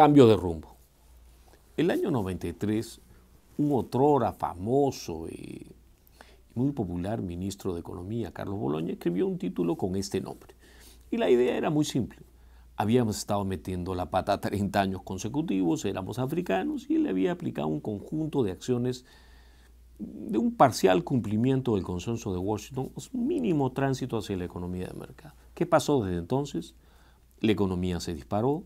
cambio de rumbo. El año 93, un otrora famoso y muy popular ministro de Economía, Carlos Boloña, escribió un título con este nombre. Y la idea era muy simple. Habíamos estado metiendo la pata 30 años consecutivos, éramos africanos y le había aplicado un conjunto de acciones de un parcial cumplimiento del consenso de Washington, un mínimo tránsito hacia la economía de mercado. ¿Qué pasó desde entonces? La economía se disparó,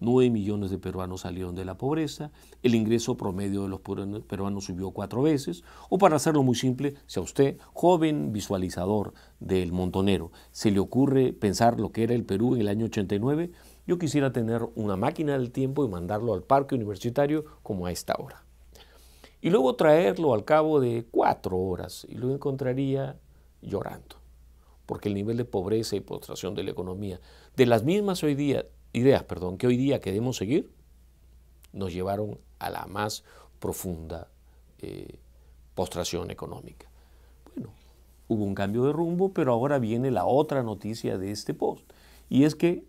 9 millones de peruanos salieron de la pobreza, el ingreso promedio de los peruanos subió cuatro veces, o para hacerlo muy simple, si a usted, joven visualizador del montonero, se le ocurre pensar lo que era el Perú en el año 89, yo quisiera tener una máquina del tiempo y mandarlo al parque universitario como a esta hora. Y luego traerlo al cabo de cuatro horas y lo encontraría llorando porque el nivel de pobreza y postración de la economía de las mismas hoy día ideas perdón, que hoy día queremos seguir nos llevaron a la más profunda eh, postración económica. Bueno, hubo un cambio de rumbo, pero ahora viene la otra noticia de este post, y es que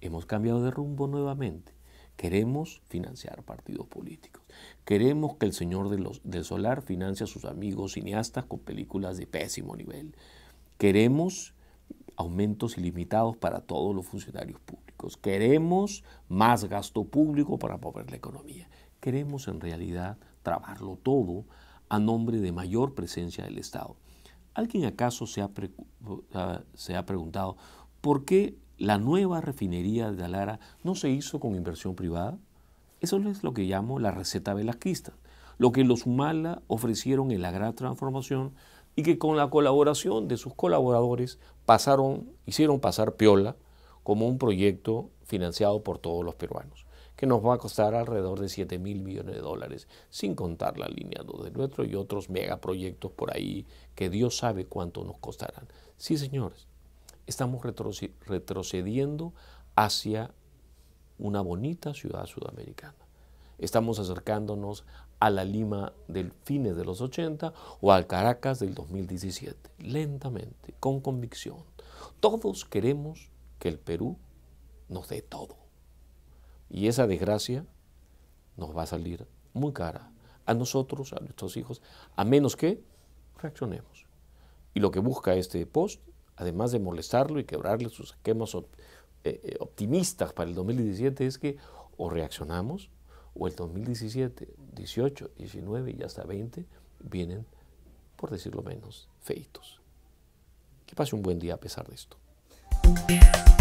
hemos cambiado de rumbo nuevamente. Queremos financiar partidos políticos. Queremos que el señor del solar financie a sus amigos cineastas con películas de pésimo nivel. Queremos aumentos ilimitados para todos los funcionarios públicos queremos más gasto público para poder la economía. Queremos en realidad trabarlo todo a nombre de mayor presencia del Estado. ¿Alguien acaso ah, se ha, preguntado por qué la nueva refinería de Alara no se hizo con inversión privada? Eso es lo que llamo la receta velasquista, lo que los Humala ofrecieron en la gran transformación y que con la colaboración de sus colaboradores pasaron, hicieron pasar piola como un proyecto financiado por todos los peruanos, que nos va a costar alrededor de 7 mil millones de dólares, sin contar la línea 2 de nuestro y otros megaproyectos por ahí que Dios sabe cuánto nos costarán. Sí, señores, estamos retrocediendo hacia una bonita ciudad sudamericana. Estamos acercándonos a la Lima del fines de los 80 o al Caracas del 2017, lentamente, con convicción. Todos queremos el Perú nos dé todo. Y esa desgracia nos va a salir muy cara a nosotros, a nuestros hijos, a menos que reaccionemos. Y lo que busca este post, además de molestarlo y quebrarle sus esquemas eh, eh, optimistas para el 2017, es que o reaccionamos o el 2017, 18, 19 y hasta 20 vienen, por decirlo menos, feitos. Que pase un buen día a pesar de esto.